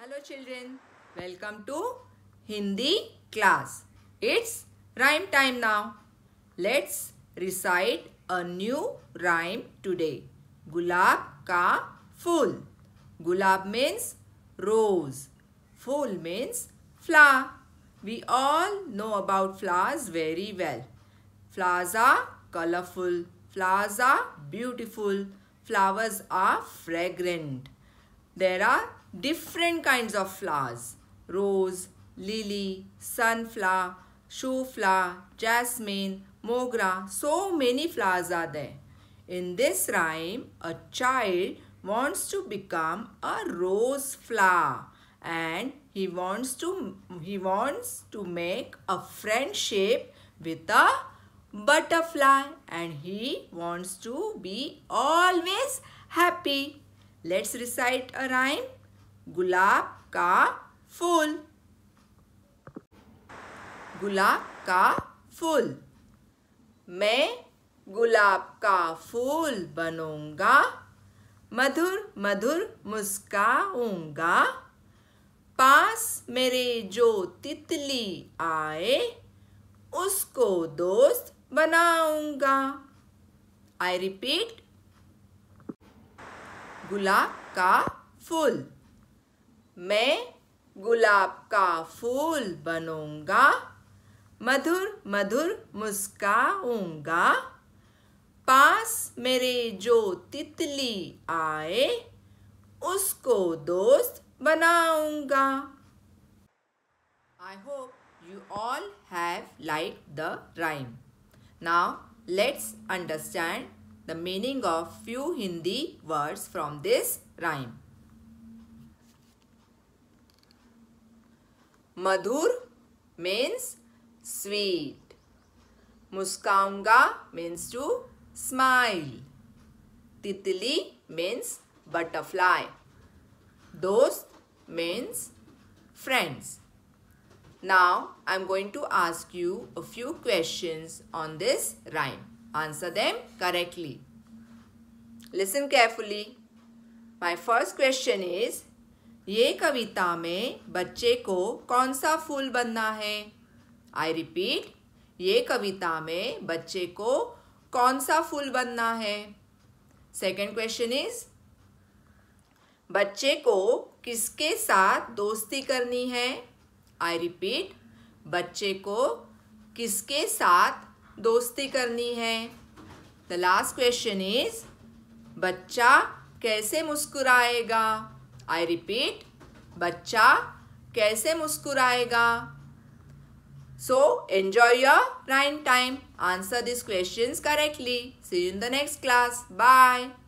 Hello children, welcome to Hindi class. It's rhyme time now. Let's recite a new rhyme today. Gulab ka full. Gulab means rose. Full means flower. We all know about flowers very well. Flowers are colorful. Flowers are beautiful. Flowers are fragrant. There are different kinds of flowers. Rose, lily, sunflower, shoe flower, jasmine, mogra. So many flowers are there. In this rhyme, a child wants to become a rose flower and he wants to he wants to make a friendship with a butterfly and he wants to be always happy let's recite a rhyme गुलाब का फूल गुलाब का फूल मैं गुलाब का फूल बनूंगा मधुर मधुर मुस्काऊंगा पास मेरे जो तितली आए उसको दोस्त बनाऊंगा आई रिपीट गुलाब का फूल मैं गुलाब का फूल बनूंगा मधुर मधुर मुस्काऊंगा पास मेरे जो तितली आए उसको दोस्त बनाऊंगा I hope you all have like the rhyme now let's understand the meaning of few Hindi words from this rhyme. Madhur means sweet. Muskaunga means to smile. Titli means butterfly. Dost means friends. Now I am going to ask you a few questions on this rhyme. Answer them correctly. Listen carefully. My first question is ये कविता में बच्चे को कौन सा फूल बनना है I repeat ये कविता में बच्चे को कौन सा फूल बनना है सेकेंड क्वेश्चन इज बच्चे को किसके साथ दोस्ती करनी है आई रिपीट बच्चे को किसके साथ दोस्ती करनी है द लास्ट क्वेश्चन इज बच्चा कैसे मुस्कुराएगा आई रिपीट बच्चा कैसे मुस्कुराएगा so enjoy your rhyme time answer this question correctly see in the next class bye